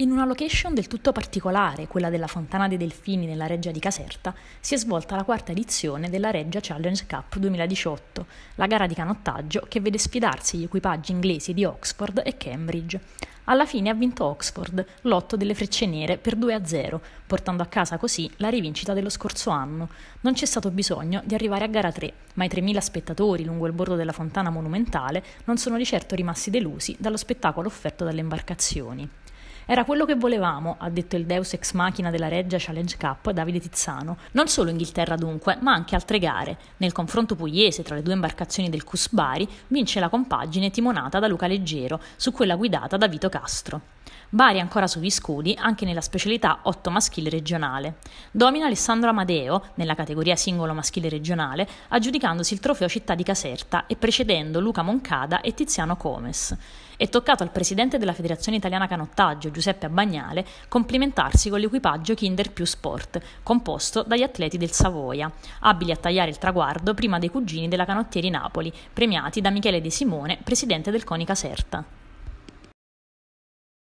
In una location del tutto particolare, quella della Fontana dei Delfini nella Reggia di Caserta, si è svolta la quarta edizione della Reggia Challenge Cup 2018, la gara di canottaggio che vede sfidarsi gli equipaggi inglesi di Oxford e Cambridge. Alla fine ha vinto Oxford, l'otto delle frecce nere per 2-0, portando a casa così la rivincita dello scorso anno. Non c'è stato bisogno di arrivare a gara 3, ma i 3.000 spettatori lungo il bordo della fontana monumentale non sono di certo rimasti delusi dallo spettacolo offerto dalle imbarcazioni. Era quello che volevamo, ha detto il deus ex machina della Reggia Challenge Cup Davide Tizzano. Non solo Inghilterra dunque, ma anche altre gare. Nel confronto pugliese tra le due imbarcazioni del Cusbari vince la compagine timonata da Luca Leggero su quella guidata da Vito Castro. Bari ancora sugli scudi anche nella specialità 8 maschile regionale. Domina Alessandro Amadeo nella categoria singolo maschile regionale, aggiudicandosi il trofeo Città di Caserta e precedendo Luca Moncada e Tiziano Comes. È toccato al presidente della Federazione Italiana Canottaggio, Giuseppe Abbagnale, complimentarsi con l'equipaggio Kinder più Sport, composto dagli atleti del Savoia, abili a tagliare il traguardo prima dei cugini della Canottieri Napoli, premiati da Michele De Simone, presidente del Coni Caserta.